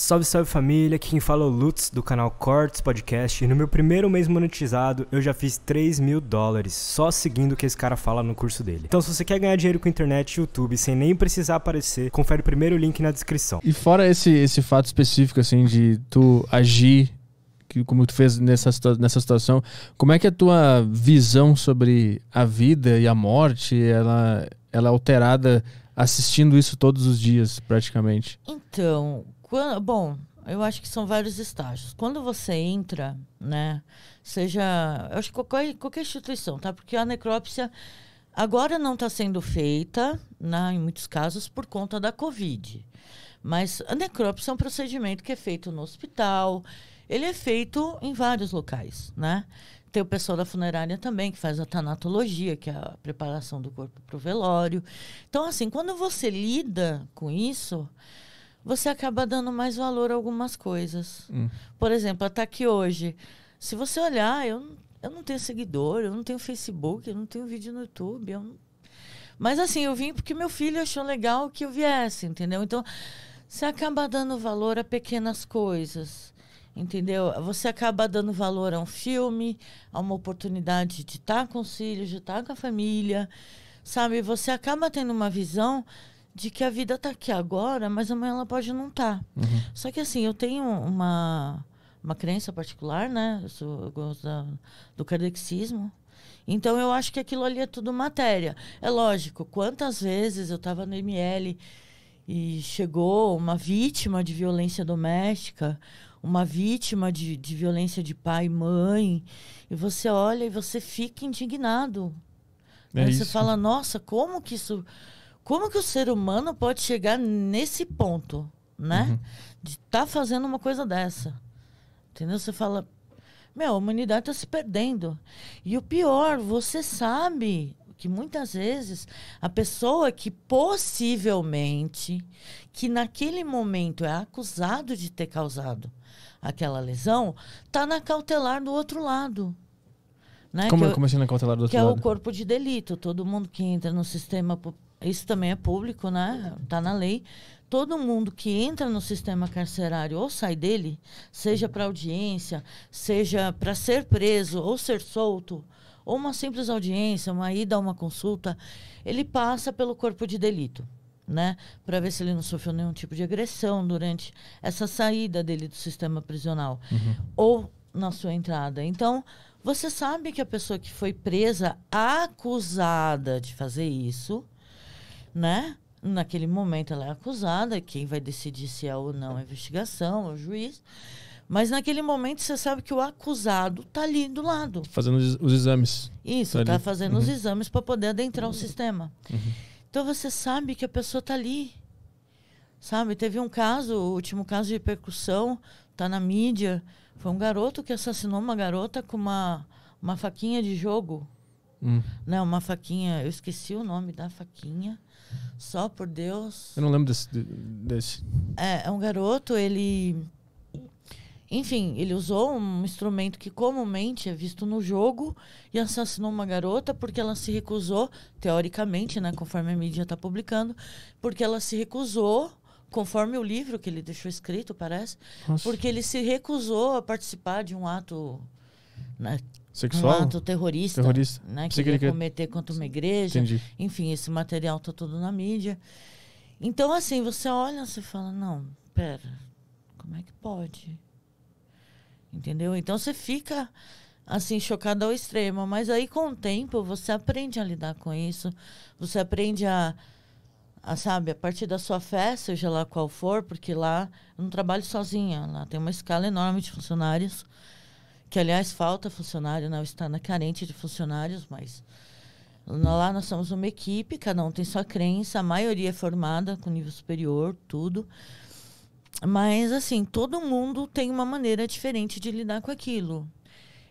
Salve, salve família, aqui quem fala é o Lutz do canal Cortes Podcast e no meu primeiro mês monetizado eu já fiz 3 mil dólares só seguindo o que esse cara fala no curso dele. Então se você quer ganhar dinheiro com internet e YouTube sem nem precisar aparecer, confere o primeiro link na descrição. E fora esse, esse fato específico assim de tu agir que, como tu fez nessa, nessa situação, como é que a tua visão sobre a vida e a morte ela, ela é alterada assistindo isso todos os dias praticamente? Então quando, bom, eu acho que são vários estágios. Quando você entra, né, seja, eu acho que qualquer, qualquer instituição, tá? Porque a necrópsia agora não está sendo feita, né, em muitos casos, por conta da Covid. Mas a necrópsia é um procedimento que é feito no hospital, ele é feito em vários locais, né? Tem o pessoal da funerária também, que faz a tanatologia, que é a preparação do corpo para o velório. Então, assim, quando você lida com isso, você acaba dando mais valor a algumas coisas. Hum. Por exemplo, até aqui hoje. Se você olhar, eu, eu não tenho seguidor, eu não tenho Facebook, eu não tenho vídeo no YouTube. Não... Mas assim, eu vim porque meu filho achou legal que eu viesse, entendeu? Então, você acaba dando valor a pequenas coisas. Entendeu? Você acaba dando valor a um filme, a uma oportunidade de estar com os filhos, de estar com a família sabe? Você acaba tendo uma visão de que a vida está aqui agora, mas amanhã ela pode não estar. Tá. Uhum. Só que assim, eu tenho uma, uma crença particular, né? Eu, sou, eu gosto da, do cardexismo. Então eu acho que aquilo ali é tudo matéria. É lógico, quantas vezes eu estava no ML e chegou uma vítima de violência doméstica, uma vítima de, de violência de pai e mãe, e você olha e você fica indignado. É você fala, nossa, como que isso como que o ser humano pode chegar nesse ponto, né? Uhum. De estar tá fazendo uma coisa dessa. Entendeu? Você fala, meu, a humanidade está se perdendo. E o pior, você sabe que muitas vezes a pessoa que possivelmente, que naquele momento é acusado de ter causado aquela lesão, está na cautelar do outro lado. Né? Como, que é como assim na cautelar do outro que lado? Que é o corpo de delito. Todo mundo que entra no sistema isso também é público, né? Está na lei. Todo mundo que entra no sistema carcerário ou sai dele, seja para audiência, seja para ser preso ou ser solto, ou uma simples audiência, uma ida a uma consulta, ele passa pelo corpo de delito. Né, para ver se ele não sofreu nenhum tipo de agressão durante essa saída dele do sistema prisional uhum. ou na sua entrada. Então, você sabe que a pessoa que foi presa acusada de fazer isso, né? Naquele momento ela é acusada, quem vai decidir se é ou não a investigação, é o juiz. Mas naquele momento você sabe que o acusado tá ali do lado. Fazendo os exames. Isso, tá, tá fazendo uhum. os exames para poder adentrar o uhum. sistema. Uhum. Então você sabe que a pessoa tá ali. Sabe, teve um caso, o último caso de repercussão, tá na mídia, foi um garoto que assassinou uma garota com uma, uma faquinha de jogo. Hum. uma faquinha. Eu esqueci o nome da faquinha. Só por Deus. Eu não lembro desse. desse. É, é um garoto, ele. Enfim, ele usou um instrumento que comumente é visto no jogo e assassinou uma garota porque ela se recusou, teoricamente, né, conforme a mídia está publicando, porque ela se recusou, conforme o livro que ele deixou escrito, parece, Nossa. porque ele se recusou a participar de um ato né, Sexual? Um ato terrorista, terrorista. Né, que cometer contra uma igreja. Entendi. Enfim, esse material tá todo na mídia. Então, assim, você olha e fala, não, pera, como é que pode? Entendeu? Então você fica assim, chocado ao extremo. Mas aí com o tempo você aprende a lidar com isso. Você aprende a, a sabe, a partir da sua fé, seja lá qual for, porque lá eu não trabalho sozinha, lá tem uma escala enorme de funcionários que aliás falta funcionário, não né? está na é carente de funcionários, mas lá nós somos uma equipe, cada um tem sua crença, a maioria é formada com nível superior, tudo. Mas assim, todo mundo tem uma maneira diferente de lidar com aquilo.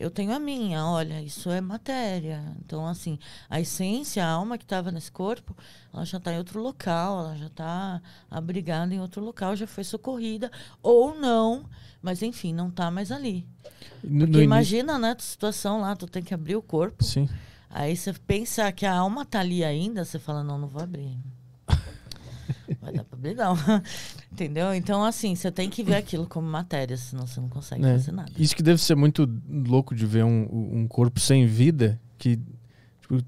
Eu tenho a minha, olha, isso é matéria. Então, assim, a essência, a alma que estava nesse corpo, ela já está em outro local, ela já está abrigada em outro local, já foi socorrida, ou não, mas enfim, não está mais ali. No, no imagina, início... né, a situação lá, tu tem que abrir o corpo. Sim. Aí você pensa que a alma está ali ainda, você fala, não, não vou abrir vai dar pra abrir, não. Entendeu? Então, assim, você tem que ver aquilo como matéria, senão você não consegue é. fazer nada. Isso que deve ser muito louco de ver um, um corpo sem vida, que tipo,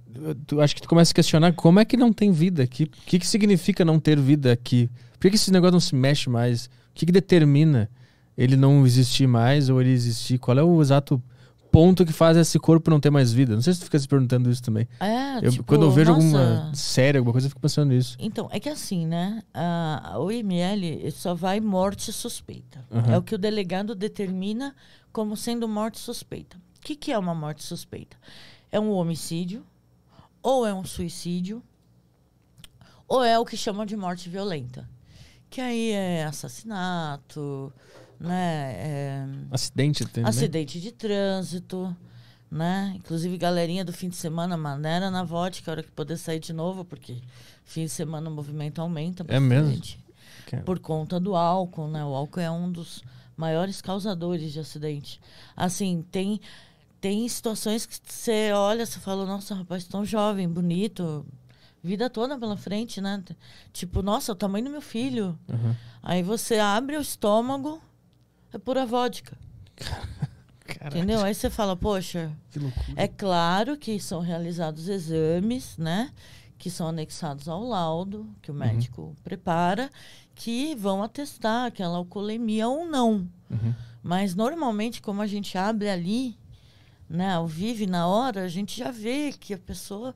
tu, acho que tu começa a questionar como é que não tem vida aqui. O que, que significa não ter vida aqui? Por que, que esse negócio não se mexe mais? O que, que determina ele não existir mais ou ele existir? Qual é o exato ponto que faz esse corpo não ter mais vida? Não sei se tu fica se perguntando isso também. É, eu, tipo, quando eu vejo nossa... alguma série, alguma coisa, eu fico pensando nisso. Então, é que assim, né? O IML só vai morte suspeita. Uhum. É o que o delegado determina como sendo morte suspeita. O que, que é uma morte suspeita? É um homicídio, ou é um suicídio, ou é o que chamam de morte violenta. Que aí é assassinato, né? É, acidente também. Né? Acidente de trânsito, né? Inclusive, galerinha do fim de semana, maneira na vodka, é hora que poder sair de novo, porque fim de semana o movimento aumenta É mesmo? Por conta do álcool, né? O álcool é um dos maiores causadores de acidente. Assim, tem tem situações que você olha, você fala, nossa, rapaz, tão jovem, bonito, vida toda pela frente, né? Tipo, nossa, o tamanho do meu filho. Uhum. Aí você abre o estômago, é pura vodka. Caraca. Entendeu? Aí você fala, poxa. Que É claro que são realizados exames, né? Que são anexados ao laudo que o uhum. médico uhum. prepara, que vão atestar aquela alcoolemia ou não. Uhum. Mas normalmente, como a gente abre ali, né, ao vivo na hora, a gente já vê que a pessoa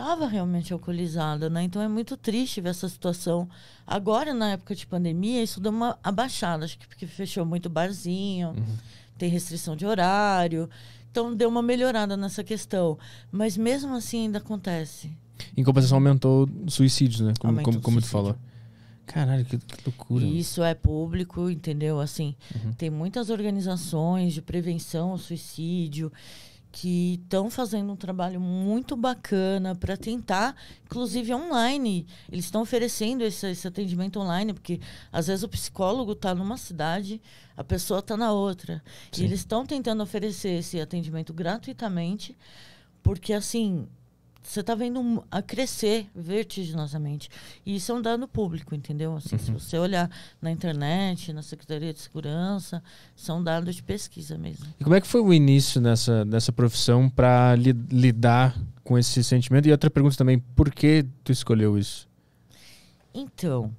estava realmente alcoolizada, né? Então é muito triste ver essa situação. Agora, na época de pandemia, isso deu uma abaixada, acho que porque fechou muito barzinho, uhum. tem restrição de horário. Então deu uma melhorada nessa questão. Mas mesmo assim ainda acontece. Em compensação, aumentou suicídios, né? Como, como, como tu falou. Caralho, que, que loucura. Isso é público, entendeu? Assim, uhum. tem muitas organizações de prevenção ao suicídio que estão fazendo um trabalho muito bacana para tentar, inclusive online. Eles estão oferecendo esse, esse, atendimento online, porque às vezes o psicólogo está numa cidade, a pessoa está na outra. Sim. E eles estão tentando oferecer esse atendimento gratuitamente, porque assim, você está vendo a crescer vertiginosamente. E isso é um dado público, entendeu? Assim, uhum. Se você olhar na internet, na Secretaria de Segurança, são dados de pesquisa mesmo. E como é que foi o início nessa, nessa profissão para li, lidar com esse sentimento? E outra pergunta também, por que tu escolheu isso? Então,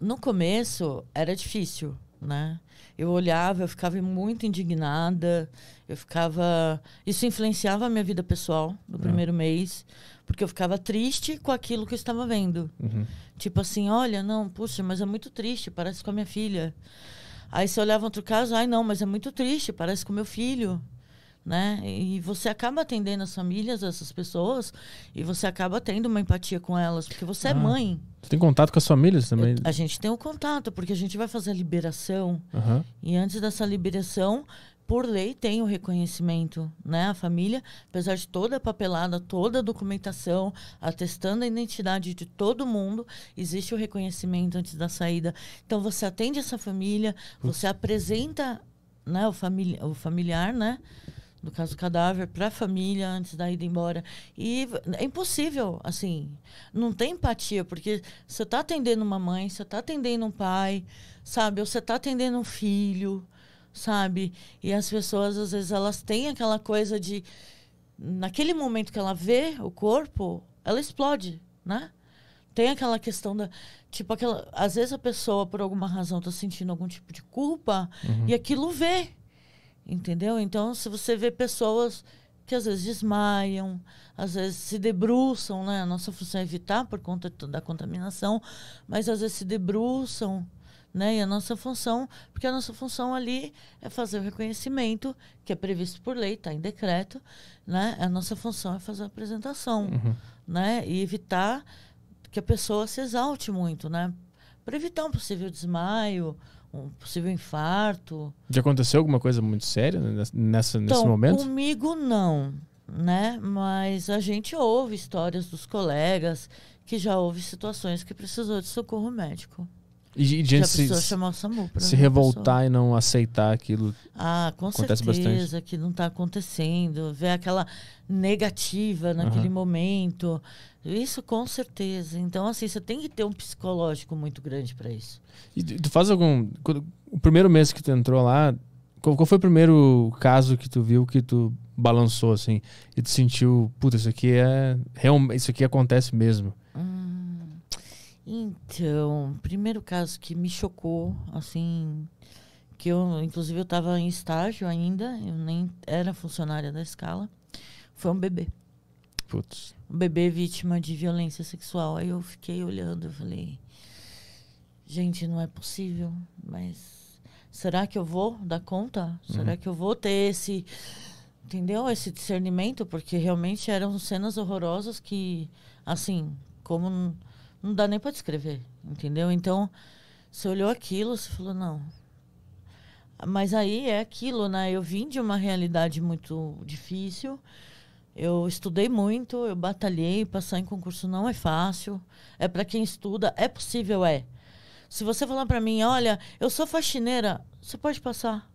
no começo era difícil né? Eu olhava, eu ficava muito indignada, eu ficava. Isso influenciava a minha vida pessoal no é. primeiro mês, porque eu ficava triste com aquilo que eu estava vendo. Uhum. Tipo assim, olha, não, puxa, mas é muito triste, parece com a minha filha. Aí você olhava outro caso, ai não, mas é muito triste, parece com meu filho né? E você acaba atendendo as famílias, essas pessoas, e você acaba tendo uma empatia com elas, porque você é ah, é mãe. Você tem contato com as famílias também? A gente tem o um contato, porque a gente vai fazer a liberação. Uhum. E antes dessa liberação, por lei, tem o reconhecimento, né? A família, apesar de toda a papelada, toda a documentação, atestando a identidade de todo mundo, existe o reconhecimento antes da saída. Então, você atende essa família, você apresenta né, o, famili o familiar, né? no caso cadáver para a família antes da ida embora. E é impossível, assim, não tem empatia, porque você está atendendo uma mãe, você está atendendo um pai, sabe? Ou você está atendendo um filho, sabe? E as pessoas, às vezes, elas têm aquela coisa de. Naquele momento que ela vê o corpo, ela explode, né? Tem aquela questão da. Tipo, aquela, às vezes a pessoa, por alguma razão, está sentindo algum tipo de culpa uhum. e aquilo vê. Entendeu? Então, se você vê pessoas que às vezes desmaiam, às vezes se debruçam, né? A nossa função é evitar por conta da contaminação, mas às vezes se debruçam, né? E a nossa função, porque a nossa função ali é fazer o reconhecimento, que é previsto por lei, está em decreto, né? A nossa função é fazer a apresentação, uhum. né? E evitar que a pessoa se exalte muito, né? para evitar um possível desmaio, um possível infarto. Já aconteceu alguma coisa muito séria nessa, então, nesse momento? Comigo não, né? Mas a gente ouve histórias dos colegas que já houve situações que precisou de socorro médico. E, e gente se, chamar o SAMU se revoltar pessoa. e não aceitar aquilo. Ah, com acontece certeza bastante. que não está acontecendo. Ver aquela negativa naquele uhum. momento. Isso com certeza. Então, assim, você tem que ter um psicológico muito grande para isso. E tu faz algum. O primeiro mês que tu entrou lá, qual, qual foi o primeiro caso que tu viu que tu balançou assim e tu sentiu, puta, isso aqui é real, isso aqui acontece mesmo. Então, primeiro caso que me chocou, assim, que eu, inclusive, eu estava em estágio ainda, eu nem era funcionária da escala, foi um bebê. Putz. Um bebê vítima de violência sexual. Aí eu fiquei olhando, eu falei, gente, não é possível, mas será que eu vou dar conta? Uhum. Será que eu vou ter esse, entendeu? Esse discernimento? Porque realmente eram cenas horrorosas que, assim, como não dá nem para descrever, entendeu? Então, você olhou aquilo, você falou, não. Mas aí é aquilo, né? Eu vim de uma realidade muito difícil. Eu estudei muito, eu batalhei, passar em concurso não é fácil. É para quem estuda, é possível, é. Se você falar para mim, olha, eu sou faxineira, você pode passar.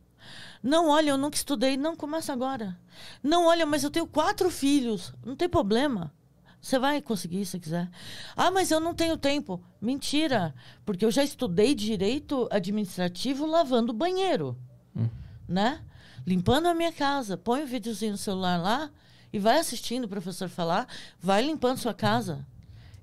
Não, olha, eu nunca estudei, não começa agora. Não, olha, mas eu tenho quatro filhos, não tem problema. Você vai conseguir se quiser. Ah, mas eu não tenho tempo. Mentira, porque eu já estudei direito administrativo lavando banheiro, hum. né? Limpando a minha casa. Põe o um videozinho no celular lá e vai assistindo o professor falar, vai limpando sua casa.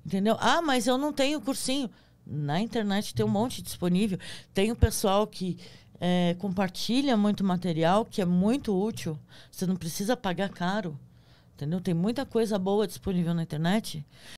Entendeu? Ah, mas eu não tenho cursinho. Na internet tem um monte disponível. Tem o pessoal que é, compartilha muito material que é muito útil. Você não precisa pagar caro. Entendeu? Tem muita coisa boa disponível na internet